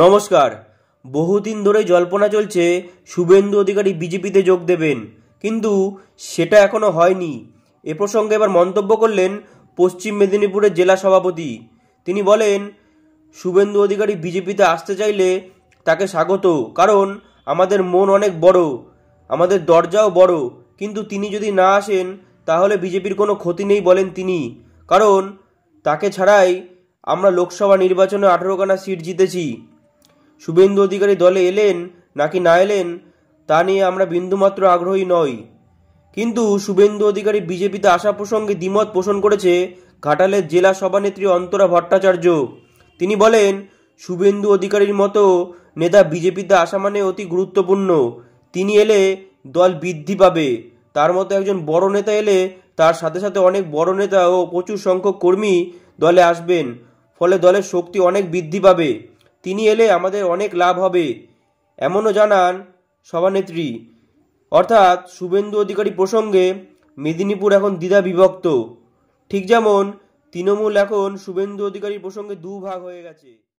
নমস্কার বহুদিন ধরে জল্পনা চলছে শুভেন্দু অধিকারী বিজেপিতে যোগ দেবেন কিন্তু সেটা এখনও হয়নি এ প্রসঙ্গে এবার মন্তব্য করলেন পশ্চিম মেদিনীপুরের জেলা সভাপতি তিনি বলেন শুভেন্দু অধিকারী বিজেপিতে আসতে চাইলে তাকে স্বাগত কারণ আমাদের মন অনেক বড় আমাদের দরজাও বড় কিন্তু তিনি যদি না আসেন তাহলে বিজেপির কোনো ক্ষতি নেই বলেন তিনি কারণ তাকে ছাড়াই আমরা লোকসভা নির্বাচনে আঠেরোখানা সিট জিতেছি শুভেন্দু অধিকারী দলে এলেন নাকি না এলেন তা নিয়ে আমরা বিন্দুমাত্র আগ্রহী নই কিন্তু শুভেন্দু অধিকারী বিজেপিতে আসা প্রসঙ্গে দ্বিমত পোষণ করেছে ঘাটালের জেলা সভানেত্রী অন্তরা ভট্টাচার্য তিনি বলেন শুভেন্দু অধিকারীর মতো নেতা বিজেপিতে আসা মানে অতি গুরুত্বপূর্ণ তিনি এলে দল বৃদ্ধি পাবে তার মতো একজন বড় নেতা এলে তার সাথে সাথে অনেক বড় নেতা ও প্রচুর সংখ্যক কর্মী দলে আসবেন ফলে দলের শক্তি অনেক বৃদ্ধি পাবে তিনি এলে আমাদের অনেক লাভ হবে এমনও জানান সভানেত্রী অর্থাৎ শুভেন্দু অধিকারী প্রসঙ্গে মেদিনীপুর এখন দ্বিধা বিভক্ত ঠিক যেমন তৃণমূল এখন শুভেন্দু অধিকারী প্রসঙ্গে দুভাগ হয়ে গেছে